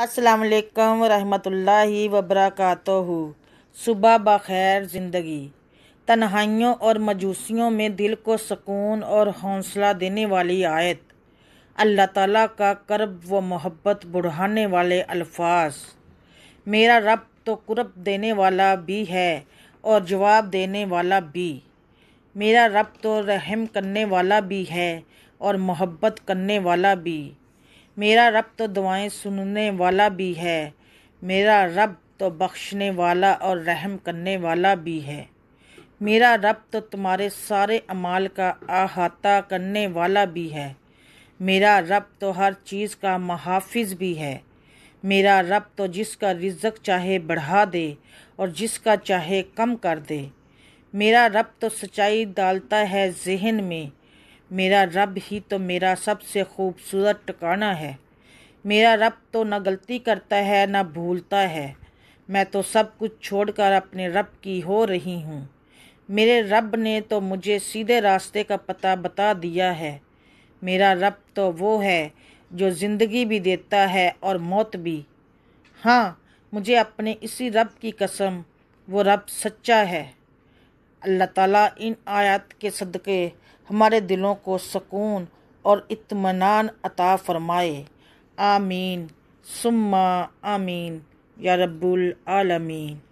अस्सलाम वालेकुम रहमतुल्लाहि व बरकातहू सुबह बखैर ज़िंदगी तन्हाइयों और मजूसियों में दिल को सुकून और हौसला देने वाली आयत अल्लाह ताला का करब व मोहब्बत बढ़ाने वाले अल्फाज मेरा रब तो कुरब देने वाला भी है और जवाब देने वाला भी मेरा रब तो रहम करने वाला भी है और मोहब्बत करने वाला भी मेरा रब तो दुआएं सुनने वाला भी है मेरा रब तो बख्शने वाला और रहम करने वाला भी है मेरा रब तो तुम्हारे सारे अमाल का अहाता करने वाला भी है मेरा रब तो हर चीज़ का महाफिज भी है मेरा रब तो जिसका रिजक चाहे बढ़ा दे और जिसका चाहे कम कर दे मेरा रब तो सच्चाई डालता है जहन में मेरा रब ही तो मेरा सबसे खूबसूरत ठिकाना है मेरा रब तो न गलती करता है न भूलता है मैं तो सब कुछ छोड़कर अपने रब की हो रही हूँ मेरे रब ने तो मुझे सीधे रास्ते का पता बता दिया है मेरा रब तो वो है जो ज़िंदगी भी देता है और मौत भी हाँ मुझे अपने इसी रब की कसम वो रब सच्चा है अल्लाह ताला इन आयत के सदक़े हमारे दिलों को सुकून और इतमान अता फरमाए आमीन सुम्मा आमीन या रब्बुल आलमीन